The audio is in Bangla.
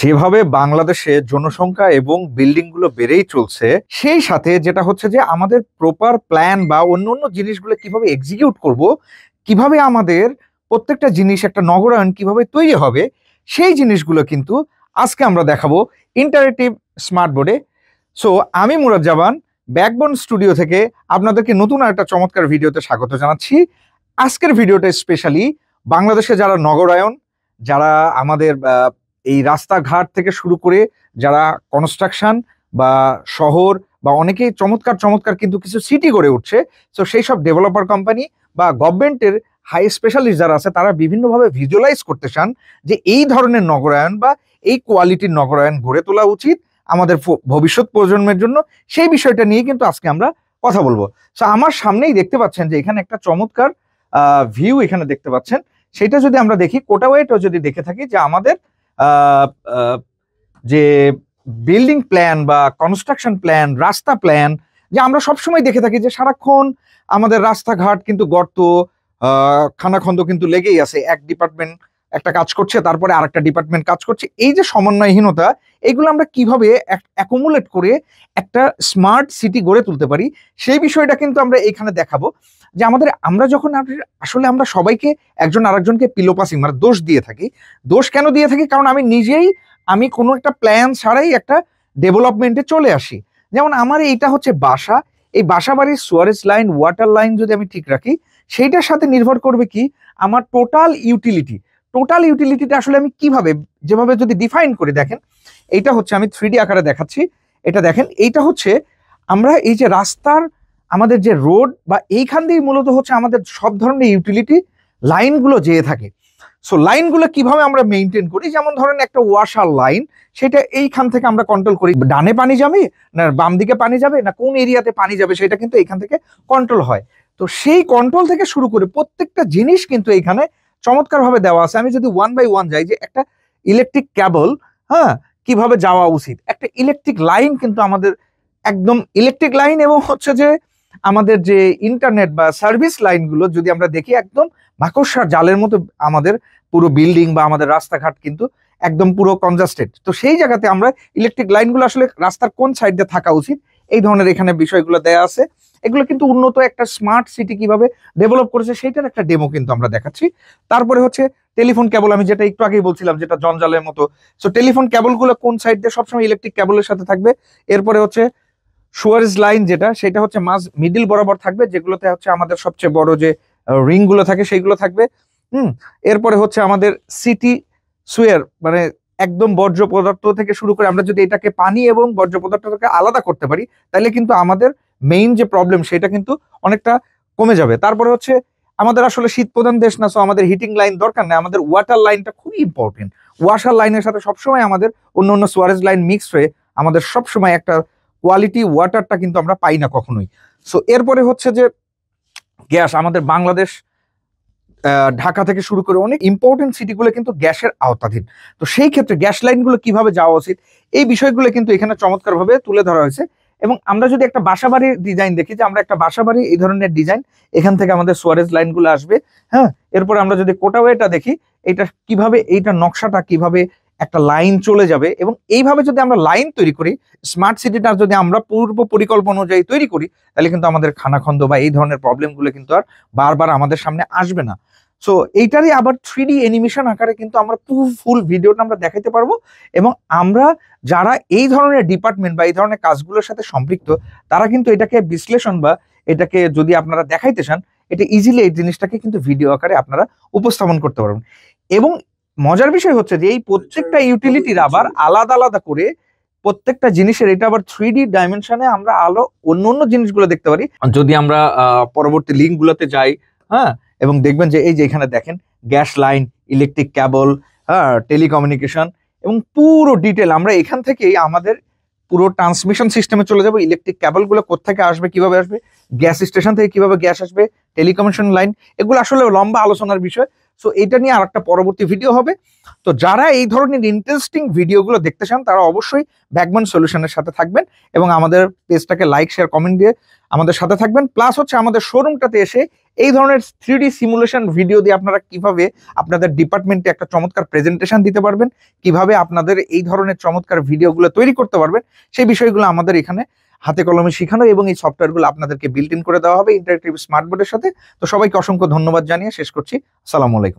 যেভাবে বাংলাদেশে জনসংখ্যা এবং বিল্ডিংগুলো বেড়েই চলছে সেই সাথে যেটা হচ্ছে যে আমাদের প্রপার প্ল্যান বা অন্য অন্য জিনিসগুলো কিভাবে এক্সিকিউট করব কিভাবে আমাদের প্রত্যেকটা জিনিস একটা নগরায়ণ কিভাবে তৈরি হবে সেই জিনিসগুলো কিন্তু আজকে আমরা দেখাবো ইন্টারেটিভ স্মার্ট বোর্ডে সো আমি মুরাদ জাবান ব্যাকবোন স্টুডিও থেকে আপনাদেরকে নতুন একটা চমৎকার ভিডিওতে স্বাগত জানাচ্ছি আজকের ভিডিওটা স্পেশালি বাংলাদেশে যারা নগরায়ন যারা আমাদের এই রাস্তাঘাট থেকে শুরু করে যারা কনস্ট্রাকশন বা শহর বা অনেকেই চমৎকার চমৎকার কিন্তু কিছু সিটি গড়ে উঠছে সো সেই সব ডেভেলপার কোম্পানি বা গভর্নমেন্টের হাই স্পেশালিস্ট যারা আছে তারা বিভিন্নভাবে ভিজুয়ালাইজ করতে চান যে এই ধরনের নগরায়ন বা এই কোয়ালিটির নগরায়ন গড়ে তোলা উচিত আমাদের ভবিষ্যৎ প্রজন্মের জন্য সেই বিষয়টা নিয়ে কিন্তু আজকে আমরা কথা বলবো সো আমার সামনেই দেখতে পাচ্ছেন যে এখানে একটা চমৎকার ভিউ এখানে দেখতে পাচ্ছেন সেটা যদি আমরা দেখি কোটাওয়েটাও যদি দেখে থাকি যে আমাদের যে বিল্ডিং প্ল্যান বা কনস্ট্রাকশন প্ল্যান রাস্তা প্ল্যান যে আমরা সবসময় দেখে থাকি যে সারাক্ষণ আমাদের রাস্তাঘাট কিন্তু গর্ত খানাখন্দ কিন্তু লেগেই আছে এক ডিপার্টমেন্ট একটা কাজ করছে তারপরে আর একটা ডিপার্টমেন্ট কাজ করছে এই যে সমন্বয়হীনতা এগুলো আমরা কিভাবে অ্যাকুমুলেট করে একটা স্মার্ট সিটি গড়ে তুলতে পারি সেই বিষয়টা কিন্তু আমরা এখানে দেখাবো যে আমাদের আমরা যখন আসলে আমরা সবাইকে একজন আরেকজনকে পিলো পাসিং মানে দোষ দিয়ে থাকি দোষ কেন দিয়ে থাকি কারণ আমি নিজেই আমি কোনো একটা প্ল্যান ছাড়াই একটা ডেভেলপমেন্টে চলে আসি যেমন আমার এইটা হচ্ছে বাসা এই বাসা বাড়ির সোয়ারেজ লাইন ওয়াটার লাইন যদি আমি ঠিক রাখি সেইটার সাথে নির্ভর করবে কি আমার টোটাল ইউটিলিটি টোটাল ইউটিলিটিটা আসলে আমি কিভাবে যেভাবে যদি ডিফাইন করে দেখেন এইটা হচ্ছে আমি থ্রি আকারে দেখাচ্ছি এটা দেখেন এইটা হচ্ছে আমরা এই যে রাস্তার আমাদের যে রোড বা এইখান দিয়েই মূলত হচ্ছে আমাদের সব ধরনের ইউটিলিটি লাইনগুলো যেয়ে থাকে সো লাইনগুলো কিভাবে আমরা মেনটেন করি যেমন ধরেন একটা ওয়াশার লাইন সেটা এইখান থেকে আমরা কন্ট্রোল করি ডানে পানি যাবে না বাম দিকে পানি যাবে না কোন এরিয়াতে পানি যাবে সেটা কিন্তু এইখান থেকে কন্ট্রোল হয় তো সেই কন্ট্রোল থেকে শুরু করে প্রত্যেকটা জিনিস কিন্তু এইখানে চমৎকারভাবে দেওয়া আছে আমি যদি ওয়ান বাই ওয়ান যাই যে একটা ইলেকট্রিক ক্যাবল হ্যাঁ কিভাবে যাওয়া উচিত একটা ইলেকট্রিক লাইন কিন্তু আমাদের একদম ইলেকট্রিক লাইন এবং হচ্ছে যে আমাদের যে ইন্টারনেট বা সার্ভিস লাইনগুলো যদি আমরা দেখি একদম মাকসার জালের মতো আমাদের পুরো বিল্ডিং বা আমাদের রাস্তাঘাট কিন্তু একদম পুরো কনজাস্টেড তো সেই জায়গাতে আমরা ইলেকট্রিক লাইনগুলো আসলে রাস্তার কোন সাইডে থাকা উচিত এই ধরনের এখানে বিষয়গুলো দেয়া আছে এগুলো কিন্তু উন্নত একটা স্মার্ট সিটি কিভাবে ডেভেলপ করেছে সেইটার একটা ডেমো কিন্তু আমরা দেখাচ্ছি তারপরে হচ্ছে টেলিফোন কেবল আমি যেটা একটু আগেই বলছিলাম যেটা জঞ্জালের মতো সো টেলিফোন কেবলগুলো কোন সাইড দিয়ে সবসময় ইলেকট্রিক কেবলের সাথে থাকবে এরপরে হচ্ছে সুয়ারেজ লাইন যেটা সেটা হচ্ছে মাঝ মিডিল বরাবর থাকবে যেগুলোতে হচ্ছে আমাদের সবচেয়ে বড় যে রিংগুলো থাকে সেইগুলো থাকবে হুম এরপরে হচ্ছে আমাদের সিটি সুয়ার মানে একদম বর্জ্য পদার্থ থেকে শুরু করে আমরা যদি এটাকে পানি এবং বর্জ্য পদার্থকে আলাদা করতে পারি তাহলে কিন্তু আমাদের মেইন যে প্রবলেম সেটা কিন্তু অনেকটা কমে যাবে তারপরে হচ্ছে আমাদের আসলে শীত প্রধান দেশ না সো আমাদের হিটিং লাইন দরকার নেই আমাদের ওয়াটার লাইনটা খুবই ইম্পর্টেন্ট ওয়াশার লাইনের সাথে সবসময় আমাদের অন্য অন্য সোয়ারেজ লাইন মিক্স হয়ে আমাদের সবসময় একটা কোয়ালিটি ওয়াটারটা কিন্তু আমরা পাই না কখনোই সো এরপরে হচ্ছে যে গ্যাস আমাদের বাংলাদেশ ঢাকা থেকে শুরু করে অনেক ইম্পর্টেন্ট সিটিগুলো কিন্তু গ্যাসের আওতাধীন তো সেই ক্ষেত্রে গ্যাস লাইনগুলো কিভাবে যাওয়া উচিত এই বিষয়গুলো কিন্তু এখানে চমৎকারভাবে তুলে ধরা হয়েছে এবং আমরা যদি একটা বাসাবাড়ির ডিজাইন দেখি যে আমরা একটা বাসাবাড়ি এই ধরনের ডিজাইন এখান থেকে আমাদের সোয়ারেজ লাইনগুলো আসবে হ্যাঁ এরপর আমরা যদি কোটাওয়েটা দেখি এটা কিভাবে এইটা নকশাটা কিভাবে একটা লাইন চলে যাবে এবং এইভাবে যদি আমরা লাইন তৈরি করি স্মার্ট সিটিটা যদি আমরা পূর্ব পরিকল্পনা অনুযায়ী তৈরি করি তাহলে কিন্তু আমাদের খানাখন্দ বা এই ধরনের প্রবলেমগুলো কিন্তু আর বারবার আমাদের সামনে আসবে না সো এইটারই আবার থ্রি অ্যানিমেশন আকারে কিন্তু আমরা পুরো ফুল ভিডিওটা আমরা দেখাতে পারবো এবং আমরা যারা এই ধরনের ডিপার্টমেন্ট বা এই ধরনের কাজগুলোর সাথে সম্পৃক্ত তারা কিন্তু এটাকে বিশ্লেষণ বা এটাকে যদি আপনারা দেখাইতে চান এটা ইজিলি এই জিনিসটাকে কিন্তু ভিডিও আকারে আপনারা উপস্থাপন করতে পারবেন এবং মজার বিষয় হচ্ছে যে এই প্রত্যেকটা ইউটিলিটির আচ্ছা, আচ্ছা। আবার আলাদা আলাদা করে প্রত্যেকটা জিনিসের এটা আবার থ্রি ডি ডাইমেনশনে আমরা আলো অন্য অন্য জিনিসগুলো দেখতে পারি যদি আমরা পরবর্তী লিঙ্কগুলোতে যাই হ্যাঁ এবং দেখবেন যে এই যে এখানে দেখেন গ্যাস লাইন ইলেকট্রিক ক্যাবল হ্যাঁ টেলিকমিউনিকেশন এবং পুরো ডিটেল আমরা এখান থেকেই আমাদের পুরো ট্রান্সমিশন সিস্টেমে চলে যাবো ইলেকট্রিক ক্যাবলগুলো কোথেকে আসবে কিভাবে আসবে গ্যাস স্টেশন থেকে কিভাবে গ্যাস আসবে টেলিকমিউনিকেশন লাইন এগুলো আসলে লম্বা আলোচনার বিষয় সো এটা নিয়ে আর একটা পরবর্তী ভিডিও হবে তো যারা এই ধরনের ইন্টারেস্টিং ভিডিওগুলো দেখতে চান তারা অবশ্যই ব্যাকম্যান সলিউশনের সাথে থাকবেন এবং আমাদের পেজটাকে লাইক শেয়ার কমেন্ট দিয়ে আমাদের সাথে থাকবেন প্লাস হচ্ছে আমাদের শোরুমটাতে এসে এই ধরনের থ্রি সিমুলেশন ভিডিও দিয়ে আপনারা কিভাবে আপনাদের ডিপার্টমেন্টে একটা চমৎকার প্রেজেন্টেশন দিতে পারবেন কিভাবে আপনাদের এই ধরনের চমৎকার ভিডিওগুলো তৈরি করতে পারবেন সেই বিষয়গুলো আমাদের এখানে হাতে কলমে শেখানো এবং এই সফটওয়্যারগুলো আপনাদেরকে বিল্ট ইন করে দেওয়া হবে ইন্টারেক্টিভ স্মার্টবোর্ডের সাথে তো সবাইকে অসংখ্য ধন্যবাদ জানিয়ে শেষ করছি আসসালামু আলাইকুম